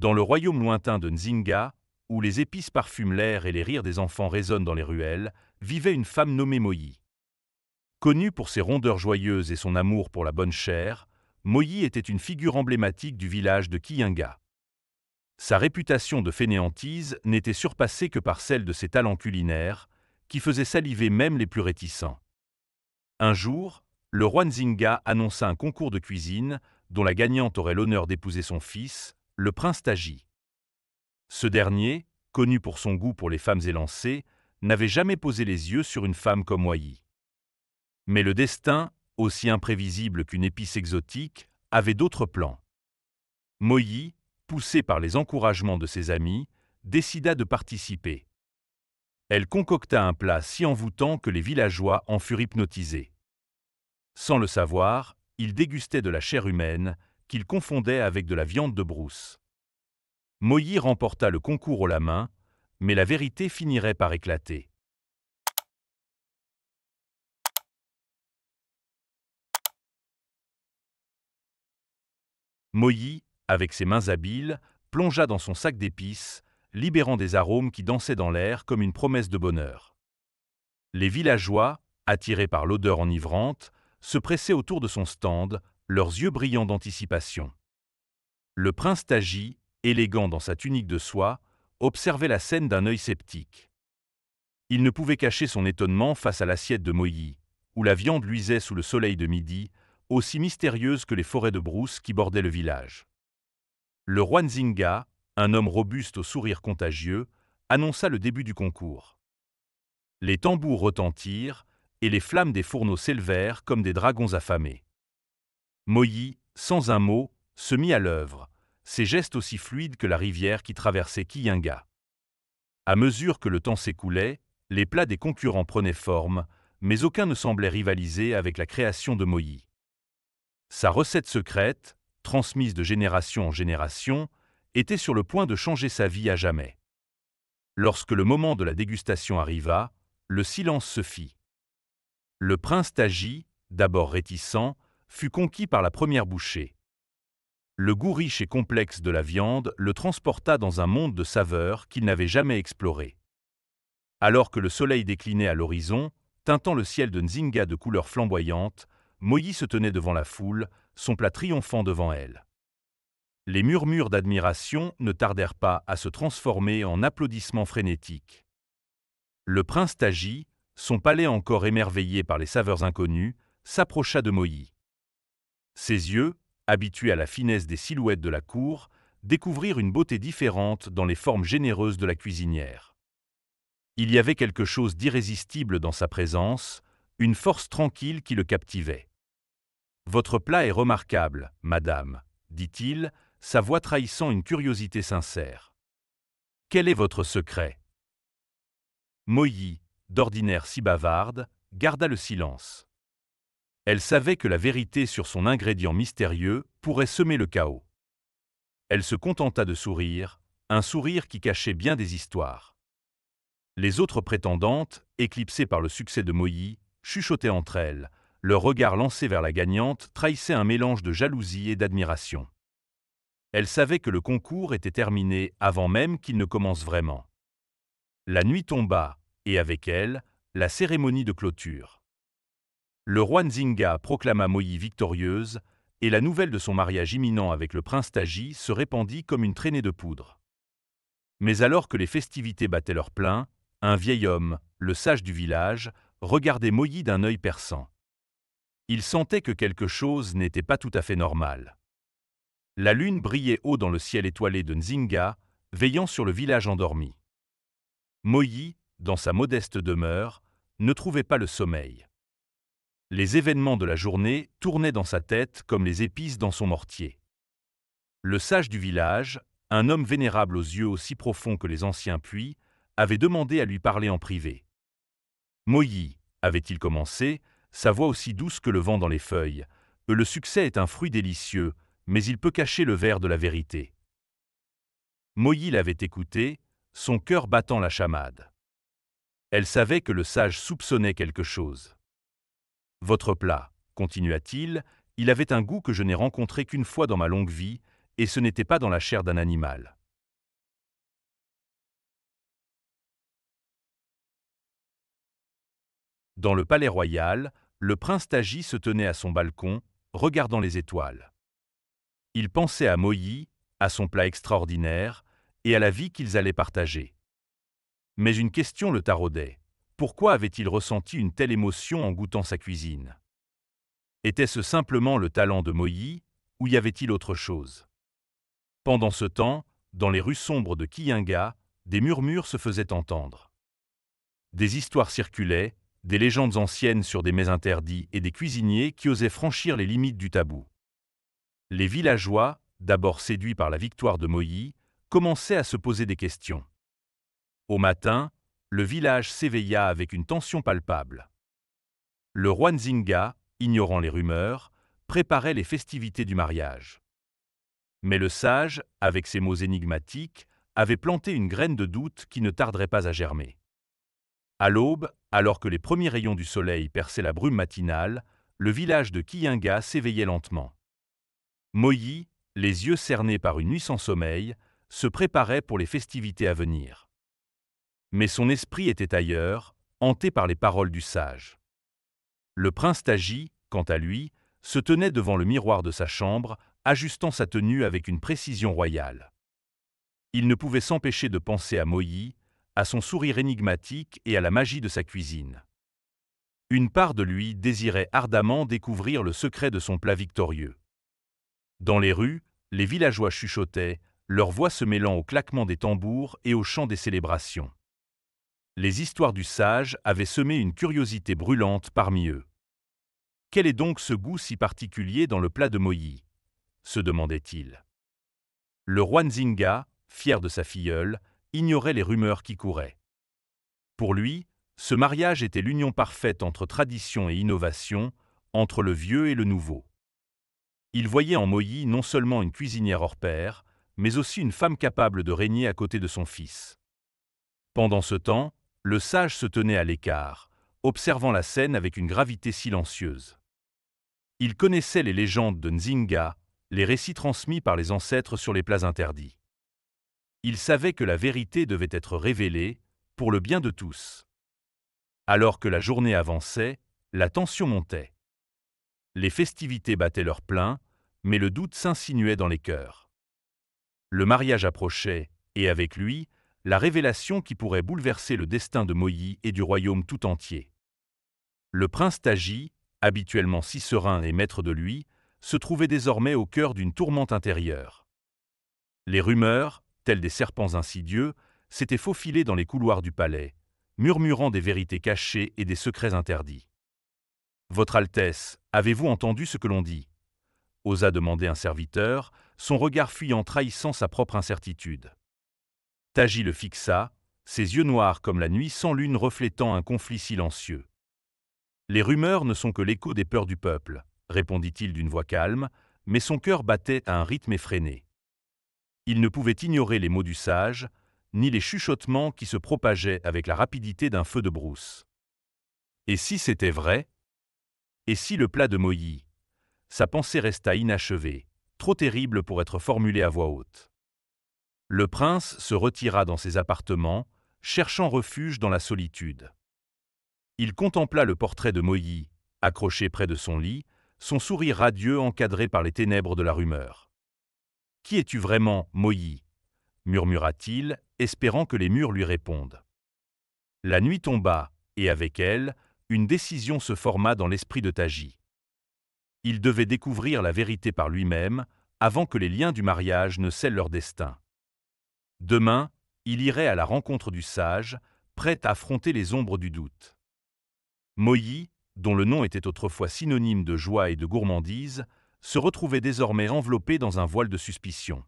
dans le royaume lointain de Nzinga, où les épices parfument l'air et les rires des enfants résonnent dans les ruelles, vivait une femme nommée Moyi. Connue pour ses rondeurs joyeuses et son amour pour la bonne chair, Moyi était une figure emblématique du village de Kiyenga. Sa réputation de fainéantise n'était surpassée que par celle de ses talents culinaires, qui faisaient saliver même les plus réticents. Un jour, le roi Nzinga annonça un concours de cuisine, dont la gagnante aurait l'honneur d'épouser son fils, le prince Tagi. Ce dernier, connu pour son goût pour les femmes élancées, n'avait jamais posé les yeux sur une femme comme Moyi. Mais le destin, aussi imprévisible qu'une épice exotique, avait d'autres plans. Moyi, poussé par les encouragements de ses amis, décida de participer. Elle concocta un plat si envoûtant que les villageois en furent hypnotisés. Sans le savoir, ils dégustaient de la chair humaine, qu'il confondait avec de la viande de brousse. Moyi remporta le concours au la main, mais la vérité finirait par éclater. Moyi, avec ses mains habiles, plongea dans son sac d'épices, libérant des arômes qui dansaient dans l'air comme une promesse de bonheur. Les villageois, attirés par l'odeur enivrante, se pressaient autour de son stand, leurs yeux brillants d'anticipation. Le prince Taji, élégant dans sa tunique de soie, observait la scène d'un œil sceptique. Il ne pouvait cacher son étonnement face à l'assiette de Moyi, où la viande luisait sous le soleil de midi, aussi mystérieuse que les forêts de brousse qui bordaient le village. Le roi Nzinga, un homme robuste au sourire contagieux, annonça le début du concours. Les tambours retentirent, et les flammes des fourneaux s'élevèrent comme des dragons affamés. Moï, sans un mot, se mit à l'œuvre, ses gestes aussi fluides que la rivière qui traversait Kiyenga. À mesure que le temps s'écoulait, les plats des concurrents prenaient forme, mais aucun ne semblait rivaliser avec la création de Moï. Sa recette secrète, transmise de génération en génération, était sur le point de changer sa vie à jamais. Lorsque le moment de la dégustation arriva, le silence se fit. Le prince T'agit, d'abord réticent, fut conquis par la première bouchée. Le goût riche et complexe de la viande le transporta dans un monde de saveurs qu'il n'avait jamais exploré. Alors que le soleil déclinait à l'horizon, teintant le ciel de Nzinga de couleurs flamboyantes, Moyi se tenait devant la foule, son plat triomphant devant elle. Les murmures d'admiration ne tardèrent pas à se transformer en applaudissements frénétiques. Le prince Taji, son palais encore émerveillé par les saveurs inconnues, s'approcha de Moïse. Ses yeux, habitués à la finesse des silhouettes de la cour, découvrirent une beauté différente dans les formes généreuses de la cuisinière. Il y avait quelque chose d'irrésistible dans sa présence, une force tranquille qui le captivait. Votre plat est remarquable, madame, dit-il, sa voix trahissant une curiosité sincère. Quel est votre secret Moyi, d'ordinaire si bavarde, garda le silence. Elle savait que la vérité sur son ingrédient mystérieux pourrait semer le chaos. Elle se contenta de sourire, un sourire qui cachait bien des histoires. Les autres prétendantes, éclipsées par le succès de Moïse, chuchotaient entre elles. Leur regard lancé vers la gagnante trahissait un mélange de jalousie et d'admiration. Elle savait que le concours était terminé avant même qu'il ne commence vraiment. La nuit tomba, et avec elle, la cérémonie de clôture. Le roi Nzinga proclama Moyi victorieuse, et la nouvelle de son mariage imminent avec le prince Taji se répandit comme une traînée de poudre. Mais alors que les festivités battaient leur plein, un vieil homme, le sage du village, regardait Moyi d'un œil perçant. Il sentait que quelque chose n'était pas tout à fait normal. La lune brillait haut dans le ciel étoilé de Nzinga, veillant sur le village endormi. Moyi, dans sa modeste demeure, ne trouvait pas le sommeil. Les événements de la journée tournaient dans sa tête comme les épices dans son mortier. Le sage du village, un homme vénérable aux yeux aussi profonds que les anciens puits, avait demandé à lui parler en privé. Moyi, avait-il commencé, sa voix aussi douce que le vent dans les feuilles, euh, le succès est un fruit délicieux, mais il peut cacher le verre de la vérité. Moyi l'avait écouté, son cœur battant la chamade. Elle savait que le sage soupçonnait quelque chose. Votre plat, continua-t-il, il avait un goût que je n'ai rencontré qu'une fois dans ma longue vie, et ce n'était pas dans la chair d'un animal. Dans le palais royal, le prince Tagi se tenait à son balcon, regardant les étoiles. Il pensait à Moïse, à son plat extraordinaire, et à la vie qu'ils allaient partager. Mais une question le taraudait. Pourquoi avait-il ressenti une telle émotion en goûtant sa cuisine Était-ce simplement le talent de Moï, ou y avait-il autre chose Pendant ce temps, dans les rues sombres de Kiyinga, des murmures se faisaient entendre. Des histoires circulaient, des légendes anciennes sur des mets interdits et des cuisiniers qui osaient franchir les limites du tabou. Les villageois, d'abord séduits par la victoire de Moï, commençaient à se poser des questions. Au matin, le village s'éveilla avec une tension palpable. Le Rwanzinga, ignorant les rumeurs, préparait les festivités du mariage. Mais le sage, avec ses mots énigmatiques, avait planté une graine de doute qui ne tarderait pas à germer. À l'aube, alors que les premiers rayons du soleil perçaient la brume matinale, le village de Kiyenga s'éveillait lentement. Moyi, les yeux cernés par une nuit sans sommeil, se préparait pour les festivités à venir. Mais son esprit était ailleurs, hanté par les paroles du sage. Le prince Taji, quant à lui, se tenait devant le miroir de sa chambre, ajustant sa tenue avec une précision royale. Il ne pouvait s'empêcher de penser à Moï, à son sourire énigmatique et à la magie de sa cuisine. Une part de lui désirait ardemment découvrir le secret de son plat victorieux. Dans les rues, les villageois chuchotaient, leurs voix se mêlant au claquement des tambours et au chant des célébrations les histoires du sage avaient semé une curiosité brûlante parmi eux. Quel est donc ce goût si particulier dans le plat de Moïse ?» se demandait-il. Le roi Nzinga, fier de sa filleule, ignorait les rumeurs qui couraient. Pour lui, ce mariage était l'union parfaite entre tradition et innovation, entre le vieux et le nouveau. Il voyait en Moï non seulement une cuisinière hors pair, mais aussi une femme capable de régner à côté de son fils. Pendant ce temps, le sage se tenait à l'écart, observant la scène avec une gravité silencieuse. Il connaissait les légendes de Nzinga, les récits transmis par les ancêtres sur les plats interdits. Il savait que la vérité devait être révélée, pour le bien de tous. Alors que la journée avançait, la tension montait. Les festivités battaient leur plein, mais le doute s'insinuait dans les cœurs. Le mariage approchait, et avec lui, la révélation qui pourrait bouleverser le destin de Moïse et du royaume tout entier. Le prince Taji, habituellement si serein et maître de lui, se trouvait désormais au cœur d'une tourmente intérieure. Les rumeurs, telles des serpents insidieux, s'étaient faufilées dans les couloirs du palais, murmurant des vérités cachées et des secrets interdits. Votre Altesse, avez-vous entendu ce que l'on dit osa demander un serviteur, son regard fuyant trahissant sa propre incertitude. Taji le fixa, ses yeux noirs comme la nuit sans lune reflétant un conflit silencieux. Les rumeurs ne sont que l'écho des peurs du peuple, répondit-il d'une voix calme, mais son cœur battait à un rythme effréné. Il ne pouvait ignorer les mots du sage, ni les chuchotements qui se propageaient avec la rapidité d'un feu de brousse. Et si c'était vrai Et si le plat de Moïse Sa pensée resta inachevée, trop terrible pour être formulée à voix haute le prince se retira dans ses appartements, cherchant refuge dans la solitude. Il contempla le portrait de Moï, accroché près de son lit, son sourire radieux encadré par les ténèbres de la rumeur. Qui es-tu vraiment, Moï murmura-t-il, espérant que les murs lui répondent. La nuit tomba, et avec elle, une décision se forma dans l'esprit de Taji. Il devait découvrir la vérité par lui-même, avant que les liens du mariage ne scellent leur destin. Demain, il irait à la rencontre du sage, prêt à affronter les ombres du doute. Moï, dont le nom était autrefois synonyme de joie et de gourmandise, se retrouvait désormais enveloppée dans un voile de suspicion.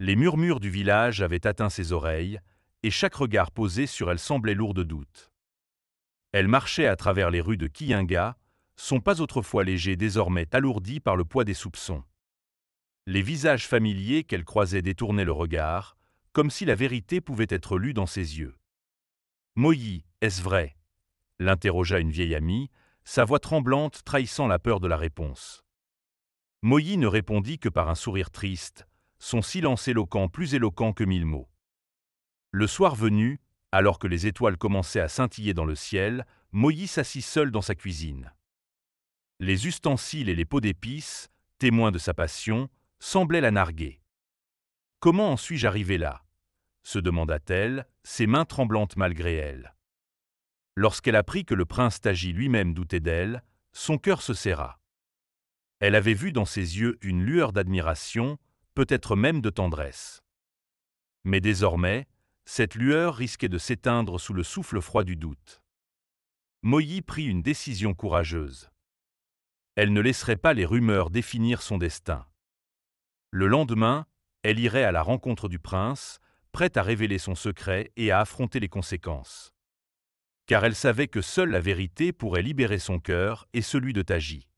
Les murmures du village avaient atteint ses oreilles, et chaque regard posé sur elle semblait lourd de doute. Elle marchait à travers les rues de Kiyinga, son pas autrefois léger désormais alourdi par le poids des soupçons. Les visages familiers qu'elle croisait détournaient le regard, comme si la vérité pouvait être lue dans ses yeux. Moïse, est-ce vrai l'interrogea une vieille amie, sa voix tremblante trahissant la peur de la réponse. Moïse ne répondit que par un sourire triste, son silence éloquent plus éloquent que mille mots. Le soir venu, alors que les étoiles commençaient à scintiller dans le ciel, Moïse s'assit seul dans sa cuisine. Les ustensiles et les pots d'épices, témoins de sa passion, semblaient la narguer. Comment en suis-je arrivé là se demanda-t-elle, ses mains tremblantes malgré elle. Lorsqu'elle apprit que le prince Tagi lui-même doutait d'elle, son cœur se serra. Elle avait vu dans ses yeux une lueur d'admiration, peut-être même de tendresse. Mais désormais, cette lueur risquait de s'éteindre sous le souffle froid du doute. Moyi prit une décision courageuse. Elle ne laisserait pas les rumeurs définir son destin. Le lendemain, elle irait à la rencontre du prince, prête à révéler son secret et à affronter les conséquences. Car elle savait que seule la vérité pourrait libérer son cœur et celui de Taji.